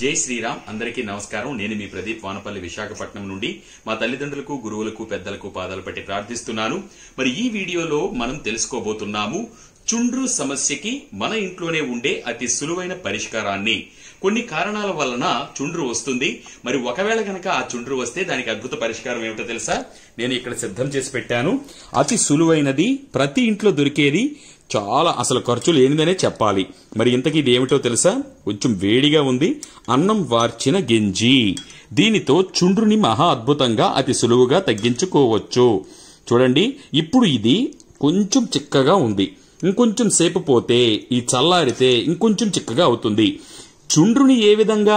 జై శ్రీరామ్ అందరికీ నమస్కారం నేను మీ ప్రదీప్ వానపల్లి విశాఖపట్నం నుండి మా తల్లిదండ్రులకు గురువులకు పెద్దలకు పాదాలు పట్టి ప్రార్థిస్తున్నాను మరి ఈ వీడియోలో మనం తెలుసుకోబోతున్నాము చుండ్రు సమస్యకి మన ఇంట్లోనే ఉండే అతి సులువైన పరిష్కారాన్ని కొన్ని కారణాల వలన చుండ్రు వస్తుంది మరి ఒకవేళ కనుక ఆ చుండ్రు వస్తే దానికి అద్భుత పరిష్కారం ఏమిటో తెలుసా నేను ఇక్కడ సిద్ధం చేసి పెట్టాను అతి సులువైనది ప్రతి ఇంట్లో దొరికేది చాలా అసలు ఖర్చు లేనిదనే చెప్పాలి మరి ఇంతకీ ఇది ఏమిటో తెలుసా కొంచెం వేడిగా ఉంది అన్నం వార్చిన గింజి దీనితో చుండ్రుని మహా అద్భుతంగా అతి సులువుగా తగ్గించుకోవచ్చు చూడండి ఇప్పుడు ఇది కొంచెం చిక్కగా ఉంది ఇంకొంచెం సేపు పోతే ఈ చల్లారితే ఇంకొంచెం చిక్కగా అవుతుంది చుండ్రుని ఏ విధంగా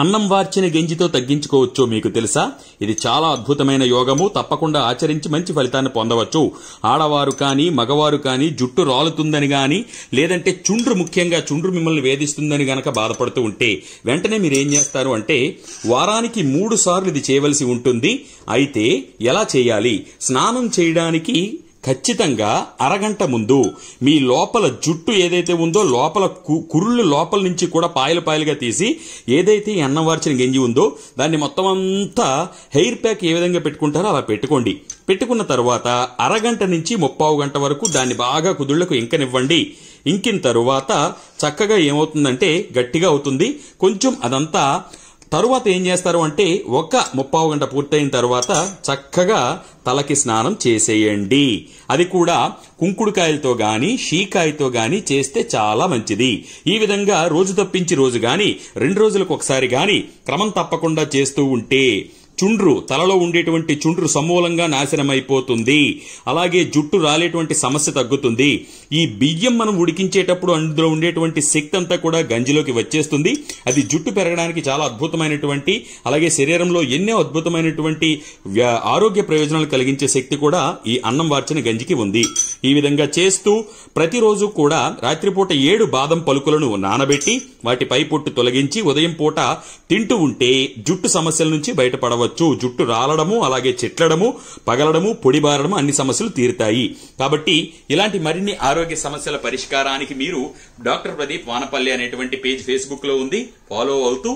అన్నం వార్చిన గెంజితో తగ్గించుకోవచ్చో మీకు తెలుసా ఇది చాలా అద్భుతమైన యోగము తప్పకుండా ఆచరించి మంచి ఫలితాన్ని పొందవచ్చు ఆడవారు కానీ మగవారు కానీ జుట్టు రాలుతుందని కానీ లేదంటే చుండ్రు ముఖ్యంగా చుండ్రు మిమ్మల్ని వేధిస్తుందని గనక బాధపడుతూ ఉంటే వెంటనే మీరు ఏం చేస్తారు అంటే వారానికి మూడు సార్లు ఇది చేయవలసి ఉంటుంది అయితే ఎలా చేయాలి స్నానం చేయడానికి ఖచ్చితంగా అరగంట ముందు మీ లోపల జుట్టు ఏదైతే ఉందో లోపల కురుళ్ళు లోపల నుంచి కూడా పాయలు పాయలుగా తీసి ఏదైతే ఎన్నవార్చిన గెంజి ఉందో దాన్ని మొత్తం అంతా హెయిర్ ప్యాక్ ఏ విధంగా పెట్టుకుంటారో అలా పెట్టుకోండి పెట్టుకున్న తర్వాత అరగంట నుంచి ముప్పావు గంట వరకు దాన్ని బాగా కుదుళ్లకు ఇంకనివ్వండి ఇంకిన తరువాత చక్కగా ఏమవుతుందంటే గట్టిగా అవుతుంది కొంచెం అదంతా తరువాత ఏం చేస్తారు అంటే ఒక ముప్పావు గంట పూర్తయిన తర్వాత చక్కగా తలకి స్నానం చేసేయండి అది కూడా కుంకుడుకాయలతో గాని షీకాయతో గాని చేస్తే చాలా మంచిది ఈ విధంగా రోజు తప్పించి రోజు గాని రెండు రోజులకు ఒకసారి గాని క్రమం తప్పకుండా చేస్తూ ఉంటే చుండ్రు తలలో ఉండేటువంటి చుండ్రు సమూలంగా నాశనమైపోతుంది అలాగే జుట్టు రాలేటువంటి సమస్య తగ్గుతుంది ఈ బియ్యం మనం ఉడికించేటప్పుడు అందులో ఉండేటువంటి శక్తి అంతా కూడా గంజిలోకి వచ్చేస్తుంది అది జుట్టు పెరగడానికి చాలా అద్భుతమైనటువంటి అలాగే శరీరంలో ఎన్నో అద్భుతమైనటువంటి ఆరోగ్య ప్రయోజనాలు కలిగించే శక్తి కూడా ఈ అన్నం వార్చిన గంజికి ఉంది ఈ విధంగా చేస్తూ ప్రతిరోజు కూడా రాత్రిపూట ఏడు బాదం పలుకులను నానబెట్టి వాటి పై పొట్టు తొలగించి ఉదయం పూట తింటూ ఉంటే జుట్టు సమస్యల నుంచి బయటపడవచ్చు తీరవచ్చు జుట్టు రాలడము అలాగే చెట్లడము పగలడము పొడిబారడము అన్ని సమస్యలు తీరుతాయి కాబట్టి ఇలాంటి మరిన్ని ఆరోగ్య సమస్యల పరిష్కారానికి మీరు డాక్టర్ ప్రదీప్ వానపల్లి అనేటువంటి పేజ్ ఫేస్బుక్ లో ఉంది ఫాలో అవుతూ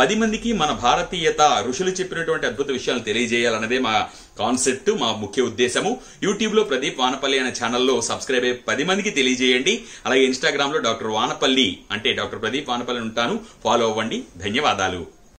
పది మందికి మన భారతీయత ఋషులు చెప్పినటువంటి అద్భుత విషయాలు తెలియజేయాలన్నదే మా కాన్సెప్ట్ మా ముఖ్య ఉద్దేశము యూట్యూబ్ లో ప్రదీప్ వానపల్లి అనే ఛానల్లో సబ్స్క్రైబ్ అయ్యే పది మందికి తెలియజేయండి అలాగే ఇన్స్టాగ్రామ్ లో డాక్టర్ వానపల్లి అంటే డాక్టర్ ప్రదీప్ వానపల్లి ఉంటాను ఫాలో అవ్వండి ధన్యవాదాలు